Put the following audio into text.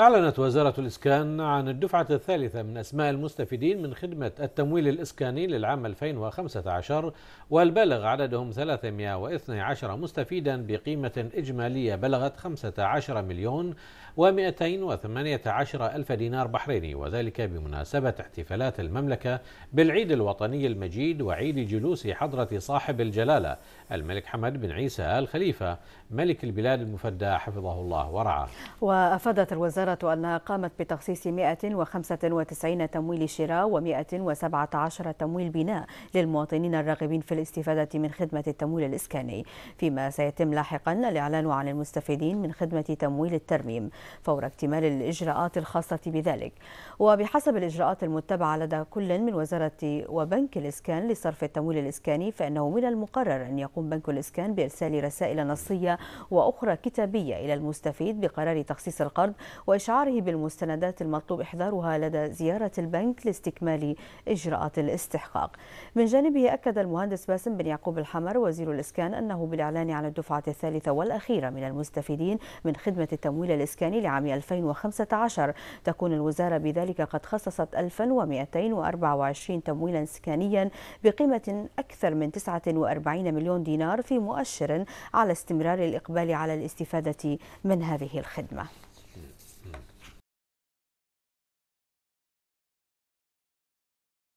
أعلنت وزارة الإسكان عن الدفعة الثالثة من أسماء المستفيدين من خدمة التمويل الإسكاني للعام 2015 والبلغ عددهم 312 مستفيدا بقيمة إجمالية بلغت 15 مليون و218 ألف دينار بحريني وذلك بمناسبة احتفالات المملكة بالعيد الوطني المجيد وعيد جلوس حضرة صاحب الجلالة الملك حمد بن عيسى آل خليفة ملك البلاد المفدى حفظه الله ورعاه وأفادت الوزارة الوزارة أنها قامت بتخصيص 195 تمويل شراء و117 تمويل بناء للمواطنين الراغبين في الاستفادة من خدمة التمويل الإسكاني فيما سيتم لاحقا الإعلان عن المستفيدين من خدمة تمويل الترميم فور اكتمال الإجراءات الخاصة بذلك وبحسب الإجراءات المتبعة لدى كل من وزارة وبنك الإسكان لصرف التمويل الإسكاني فإنه من المقرر أن يقوم بنك الإسكان بإرسال رسائل نصية وأخرى كتابية إلى المستفيد بقرار تخصيص القرض وإشعاره بالمستندات المطلوب إحضارها لدى زيارة البنك لاستكمال إجراءات الاستحقاق من جانبه أكد المهندس باسم بن يعقوب الحمر وزير الإسكان أنه بالإعلان عن الدفعة الثالثة والأخيرة من المستفيدين من خدمة التمويل الإسكاني لعام 2015 تكون الوزارة بذلك قد خصصت 1224 تمويلا إسكانيا بقيمة أكثر من 49 مليون دينار في مؤشر على استمرار الإقبال على الاستفادة من هذه الخدمة